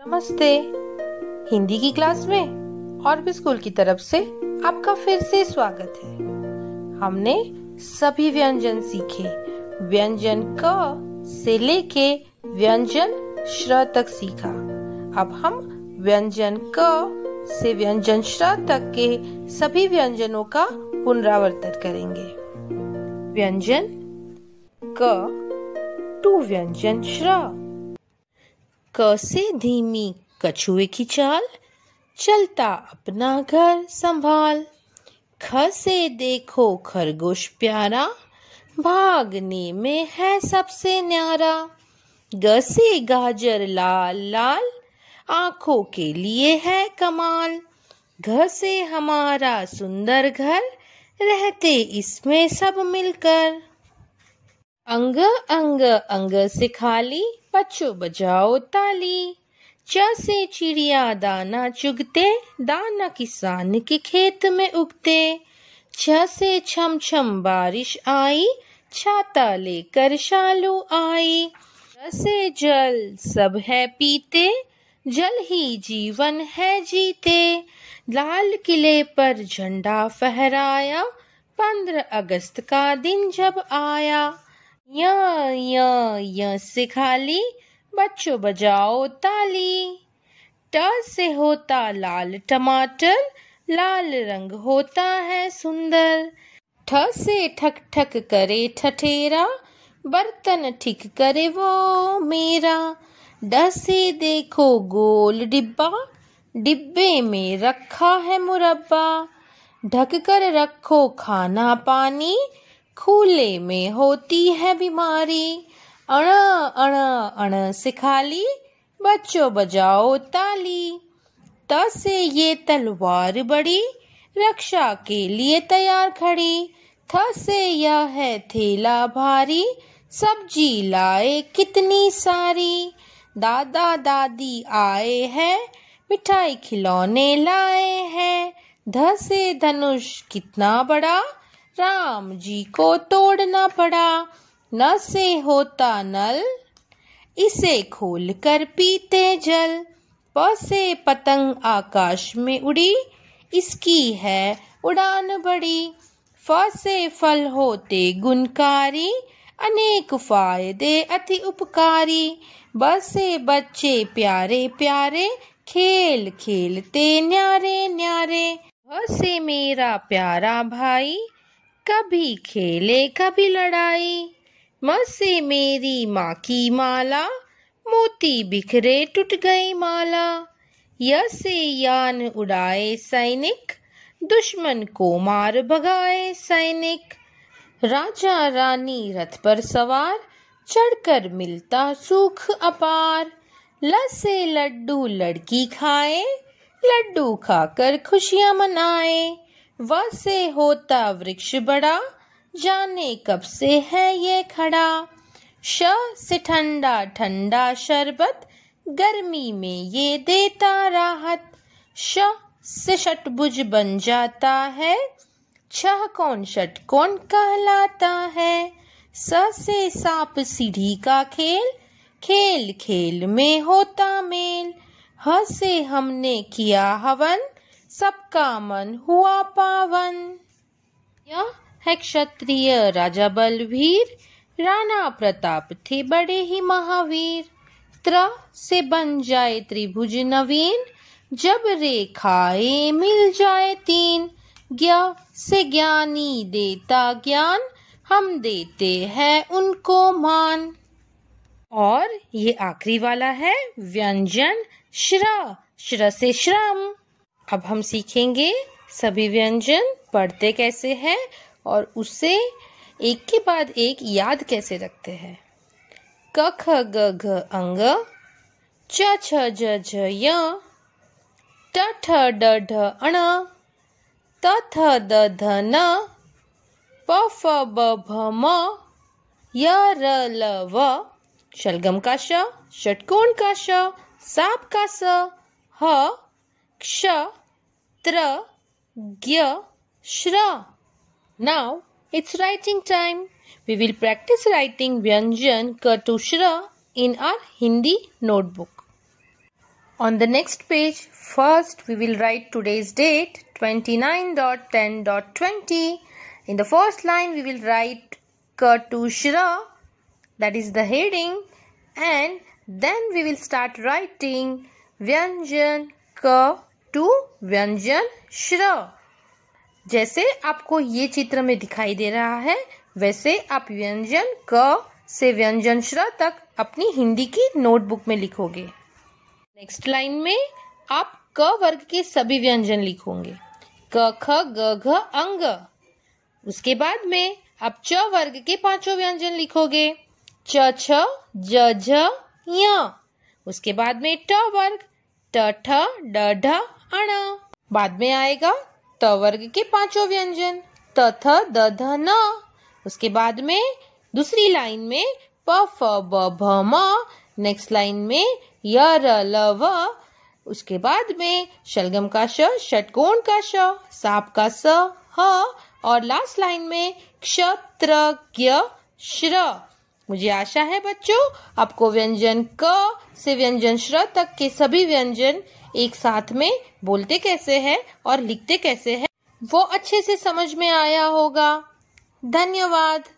नमस्ते हिंदी की क्लास में और भी स्कूल की तरफ से आपका फिर से स्वागत है हमने सभी व्यंजन सीखे व्यंजन क से लेके व्यंजन श्र तक सीखा अब हम व्यंजन क से व्यंजन श्र तक के सभी व्यंजनों का पुनरावर्तन करेंगे व्यंजन क टू व्यंजन श्र क से धीमी कछुए की चाल चलता अपना घर संभाल ख से देखो खरगोश प्यारा भागने में है सबसे न्यारा ग से गाजर लाल लाल आंखों के लिए है कमाल घ से हमारा सुंदर घर रहते इसमें सब मिलकर अंग अंग अंग से खाली बजाओ ताली जैसे चिड़िया दाना चुगते दाना किसान के खेत में उगते जैसे छम छम बारिश आई छाता लेकर शालू आई जैसे जल सब है पीते जल ही जीवन है जीते लाल किले पर झंडा फहराया पंद्रह अगस्त का दिन जब आया य य य से खाली बच्चों बजाओ ताली ट से होता लाल टमाटर लाल रंग होता है सुंदर ठ से ठक ठक करे ठठेरा बर्तन ठीक करे वो मेरा ड से देखो गोल डिब्बा डिब्बे में रखा है मुरब्बा ढक कर रखो खाना पानी खूले में होती है बीमारी अण अण अण सिखाली बच्चों बजाओ ताली तसे ये तलवार बड़ी रक्षा के लिए तैयार खड़ी थसे यह है थेला भारी सब्जी लाए कितनी सारी दादा दादी आए हैं मिठाई खिलौने लाए हैं धसे धनुष कितना बड़ा राम जी को तोड़ना पड़ा न से होता नल इसे खोल कर पीते जल प से पतंग आकाश में उड़ी इसकी है उड़ान बड़ी फ से फल होते गुणकारी अनेक फायदे अति उपकारी बसे बच्चे प्यारे प्यारे खेल खेलते न्यारे न्यारे बसे मेरा प्यारा भाई कभी खेले कभी लड़ाई मसे मेरी माँ की माला मोती बिखरे टूट गई माला यसे यान उड़ाए सैनिक दुश्मन को मार भगाए सैनिक राजा रानी रथ पर सवार चढ़कर मिलता सुख अपार लसे लड्डू लड़की खाए लड्डू खाकर खुशियाँ मनाए व से होता वृक्ष बड़ा जाने कब से है ये खड़ा श से ठंडा ठंडा शरबत गर्मी में ये देता राहत श से षटभुज बन जाता है छह कौन षट कौन कहलाता है स से सांप सीढ़ी का खेल खेल खेल में होता मेल ह से हमने किया हवन सबका मन हुआ पावन यह है क्षत्रिय राजा बलवीर राणा प्रताप थे बड़े ही महावीर त्र से बन जाए त्रिभुज नवीन जब रेखाए मिल जाए तीन ज्ञा से ज्ञानी देता ज्ञान हम देते हैं उनको मान और ये आखिरी वाला है व्यंजन श्र श्र से श्रम अब हम सीखेंगे सभी व्यंजन पढ़ते कैसे हैं और उसे एक के बाद एक याद कैसे रखते हैं क ख ग घ अंग च छ ज झ य ट ठ ड ढ अण त थ द ध न प फ ब भ म य र ल व शलगम का श षटकोण का श साप का स ह ksha, tra, gya, shra. Now it's writing time. We will practice writing Vyanjan Ka to in our Hindi notebook. On the next page, first we will write today's date 29.10.20. In the first line, we will write Ka to that is the heading, and then we will start writing Vyanjan Ka to व्यंजन श्र जैसे आपको ये चित्र में दिखाई दे रहा है वैसे आप व्यंजन क से व्यंजन श्र तक अपनी हिंदी की नोटबुक में लिखोगे नेक्स्ट लाइन में आप क वर्ग के सभी व्यंजन लिखोगे क ख ग घ अंग उसके बाद में आप च वर्ग के पांचों व्यंजन लिखोगे च छ ज झ उसके बाद में ट वर्ग ट ठ ड ढ अण बाद में आएगा त वर्ग के पांचों व्यंजन तथ द ध न उसके बाद में दूसरी लाइन में प फ ब भ म नेक्स्ट लाइन में य र ल व उसके बाद में शलगम का श षटकोण का श सांप का स ह और लास्ट लाइन में क्षत्र ज्ञ श्र मुझे आशा है बच्चों आपको व्यंजन क से व्यंजन श्र तक के सभी व्यंजन एक साथ में बोलते कैसे हैं और लिखते कैसे हैं वो अच्छे से समझ में आया होगा धन्यवाद